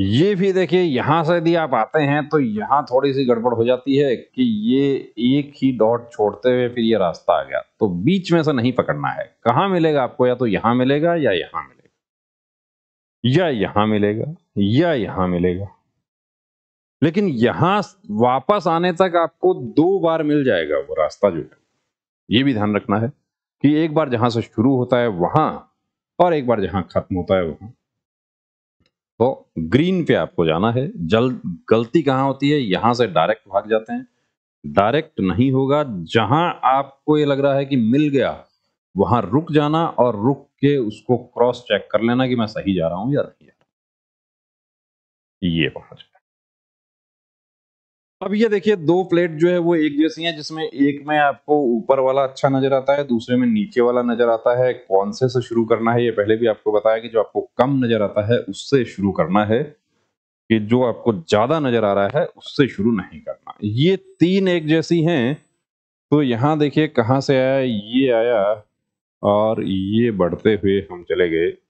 ये भी देखिए यहाँ से यदि आप आते हैं तो यहाँ थोड़ी सी गड़बड़ हो जाती है कि ये एक ही डॉट छोड़ते हुए फिर ये रास्ता आ गया तो बीच में से नहीं पकड़ना है कहाँ मिलेगा आपको या तो यहाँ मिलेगा या यहाँ मिलेगा या यहाँ मिलेगा या यहाँ मिलेगा लेकिन यहाँ वापस आने तक आपको दो बार मिल जाएगा वो रास्ता जो है ये भी ध्यान रखना है कि एक बार जहाँ से शुरू होता है वहाँ और एक बार जहाँ खत्म होता है वहाँ तो ग्रीन पे आपको जाना है जल गलती कहाँ होती है यहाँ से डायरेक्ट भाग जाते हैं डायरेक्ट नहीं होगा जहां आपको ये लग रहा है कि मिल गया वहां रुक जाना और रुक के उसको क्रॉस चेक कर लेना कि मैं सही जा रहा हूं या नहीं जा रहा ये पहुंच गया अब ये देखिए दो प्लेट जो है वो एक जैसी हैं जिसमें एक में आपको ऊपर वाला अच्छा नजर आता है दूसरे में नीचे वाला नजर आता है कौन से से शुरू करना है ये पहले भी आपको बताया कि जो आपको कम नजर आता है उससे शुरू करना है कि जो आपको ज्यादा नजर आ रहा है उससे शुरू नहीं करना ये तीन एक जैसी हैं तो यहाँ देखिए कहाँ से आया ये आया और ये बढ़ते हुए हम चले गए